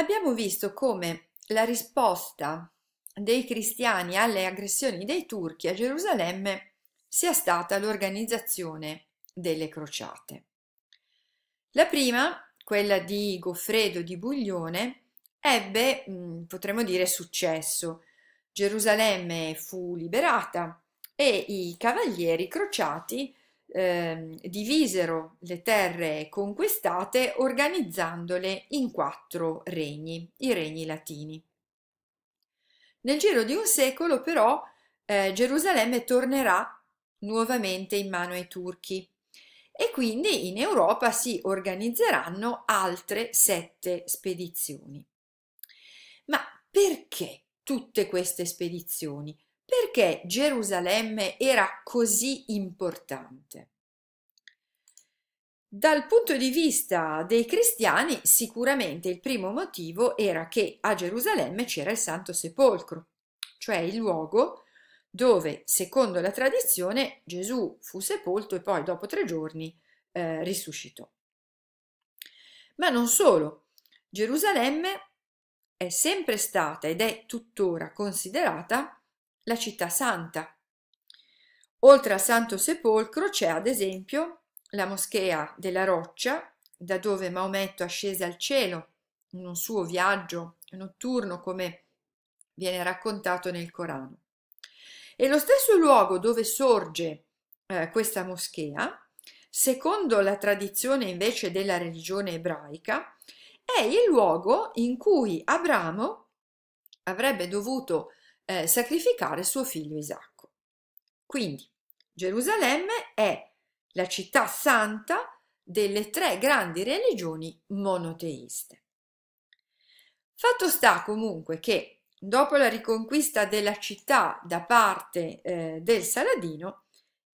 Abbiamo visto come la risposta dei cristiani alle aggressioni dei turchi a Gerusalemme sia stata l'organizzazione delle crociate. La prima, quella di Goffredo di Buglione, ebbe, potremmo dire, successo. Gerusalemme fu liberata e i cavalieri crociati eh, divisero le terre conquistate organizzandole in quattro regni, i regni latini. Nel giro di un secolo però eh, Gerusalemme tornerà nuovamente in mano ai turchi e quindi in Europa si organizzeranno altre sette spedizioni. Ma perché tutte queste spedizioni? Perché Gerusalemme era così importante? Dal punto di vista dei cristiani, sicuramente il primo motivo era che a Gerusalemme c'era il Santo Sepolcro, cioè il luogo dove, secondo la tradizione, Gesù fu sepolto e poi dopo tre giorni eh, risuscitò. Ma non solo, Gerusalemme è sempre stata ed è tuttora considerata la città santa. Oltre al Santo Sepolcro c'è ad esempio la moschea della Roccia, da dove Maometto ascese al cielo in un suo viaggio notturno come viene raccontato nel Corano. E lo stesso luogo dove sorge eh, questa moschea, secondo la tradizione invece della religione ebraica, è il luogo in cui Abramo avrebbe dovuto eh, sacrificare suo figlio Isacco. Quindi Gerusalemme è la città santa delle tre grandi religioni monoteiste. Fatto sta comunque che dopo la riconquista della città da parte eh, del Saladino,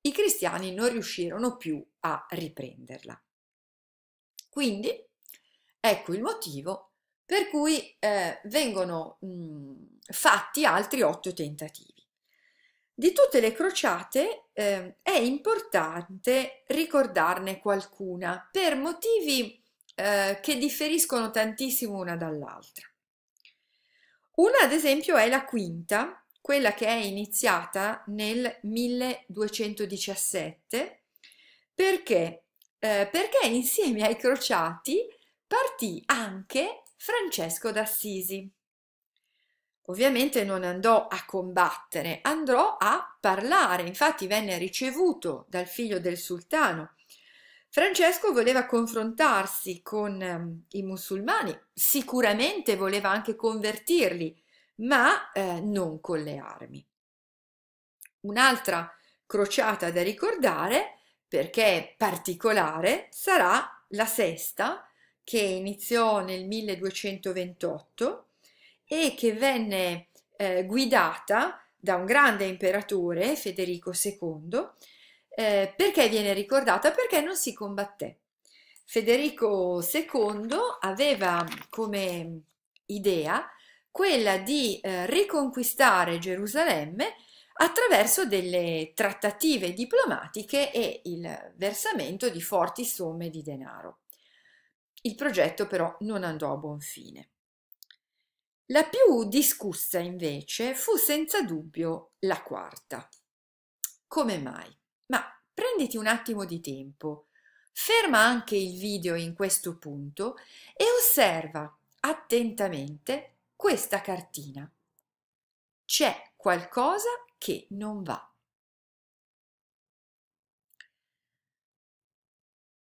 i cristiani non riuscirono più a riprenderla. Quindi ecco il motivo per cui eh, vengono mh, mm, fatti altri otto tentativi. Di tutte le crociate eh, è importante ricordarne qualcuna per motivi eh, che differiscono tantissimo una dall'altra. Una, ad esempio, è la quinta, quella che è iniziata nel 1217, perché? Eh, perché insieme ai crociati partì anche Francesco d'Assisi. Ovviamente non andò a combattere, andò a parlare, infatti venne ricevuto dal figlio del sultano. Francesco voleva confrontarsi con ehm, i musulmani, sicuramente voleva anche convertirli, ma eh, non con le armi. Un'altra crociata da ricordare, perché particolare, sarà la sesta che iniziò nel 1228 e che venne eh, guidata da un grande imperatore, Federico II, eh, perché viene ricordata? Perché non si combatté. Federico II aveva come idea quella di eh, riconquistare Gerusalemme attraverso delle trattative diplomatiche e il versamento di forti somme di denaro. Il progetto però non andò a buon fine. La più discussa invece fu senza dubbio la quarta. Come mai? Ma prenditi un attimo di tempo, ferma anche il video in questo punto e osserva attentamente questa cartina. C'è qualcosa che non va.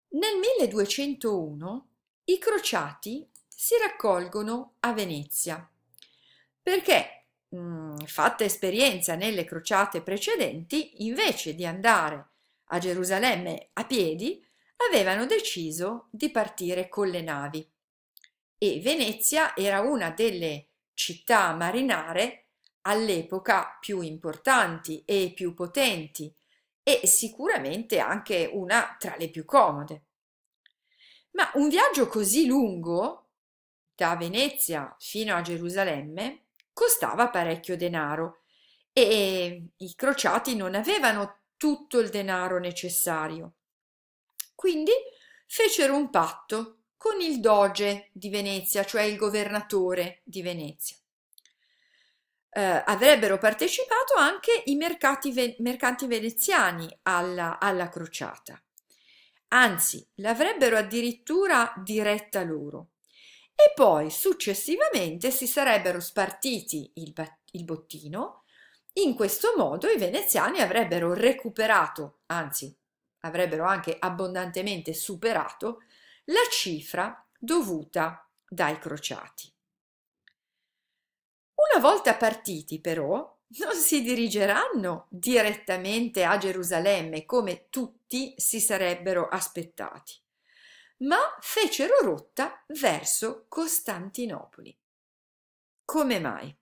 Nel 1201 i crociati si raccolgono a Venezia perché mh, mm, fatta esperienza nelle crociate precedenti, invece di andare a Gerusalemme a piedi, avevano deciso di partire con le navi. E Venezia era una delle città marinare all'epoca più importanti e più potenti e sicuramente anche una tra le più comode. Ma un viaggio così lungo da Venezia fino a Gerusalemme costava parecchio denaro e i crociati non avevano tutto il denaro necessario. Quindi fecero un patto con il doge di Venezia, cioè il governatore di Venezia. Eh, avrebbero partecipato anche i mercati ve mercanti veneziani alla, alla crociata, anzi l'avrebbero addirittura diretta loro e poi successivamente si sarebbero spartiti il, il bottino. In questo modo i veneziani avrebbero recuperato, anzi avrebbero anche abbondantemente superato, la cifra dovuta dai crociati. Una volta partiti, però, non si dirigeranno direttamente a Gerusalemme come tutti si sarebbero aspettati ma fecero rotta verso Costantinopoli. Come mai?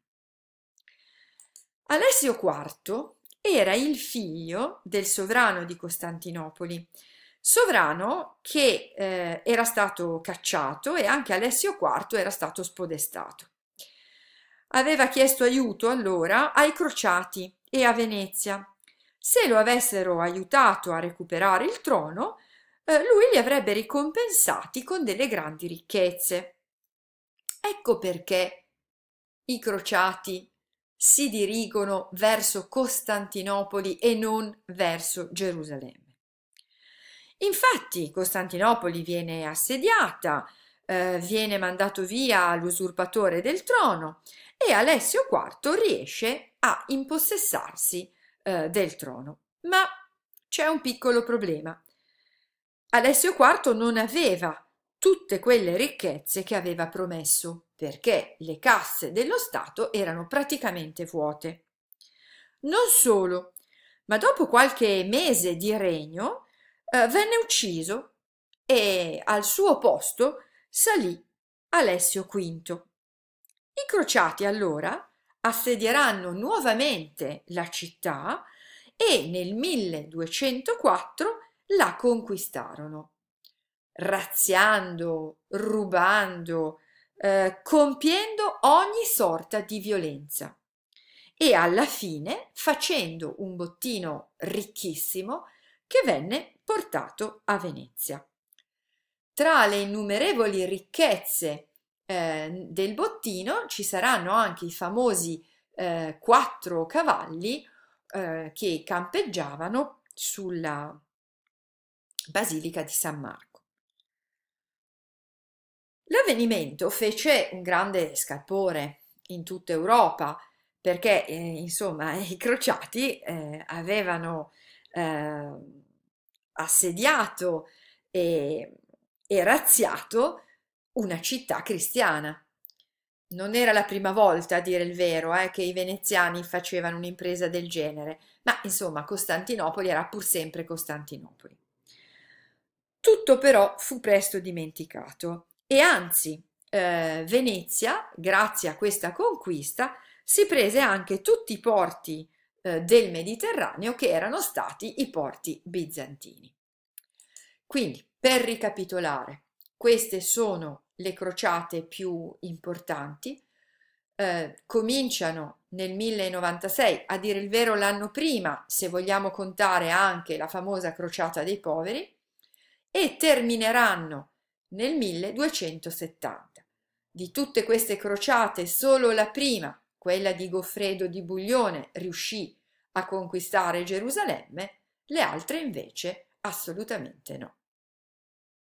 Alessio IV era il figlio del sovrano di Costantinopoli, sovrano che eh, era stato cacciato e anche Alessio IV era stato spodestato. Aveva chiesto aiuto allora ai crociati e a Venezia. Se lo avessero aiutato a recuperare il trono, eh, lui li avrebbe ricompensati con delle grandi ricchezze. Ecco perché i crociati si dirigono verso Costantinopoli e non verso Gerusalemme. Infatti Costantinopoli viene assediata, eh, viene mandato via l'usurpatore del trono e Alessio IV riesce a impossessarsi eh, del trono. Ma c'è un piccolo problema. Alessio IV non aveva tutte quelle ricchezze che aveva promesso, perché le casse dello Stato erano praticamente vuote. Non solo, ma dopo qualche mese di regno eh, venne ucciso e al suo posto salì Alessio V. I crociati allora assedieranno nuovamente la città e nel 1204 la conquistarono, razziando, rubando, eh, compiendo ogni sorta di violenza e alla fine facendo un bottino ricchissimo che venne portato a Venezia. Tra le innumerevoli ricchezze eh, del bottino ci saranno anche i famosi eh, quattro cavalli eh, che campeggiavano sulla basilica di San Marco. L'avvenimento fece un grande scalpore in tutta Europa perché eh, insomma i crociati eh, avevano eh, assediato e, e razziato una città cristiana. Non era la prima volta, a dire il vero, eh, che i veneziani facevano un'impresa del genere, ma insomma Costantinopoli era pur sempre Costantinopoli. Tutto però fu presto dimenticato e anzi eh, Venezia, grazie a questa conquista, si prese anche tutti i porti eh, del Mediterraneo che erano stati i porti bizantini. Quindi, per ricapitolare, queste sono le crociate più importanti. Eh, cominciano nel 1096, a dire il vero l'anno prima, se vogliamo contare anche la famosa crociata dei poveri, e termineranno nel 1270. Di tutte queste crociate solo la prima, quella di Goffredo di Buglione, riuscì a conquistare Gerusalemme, le altre invece assolutamente no.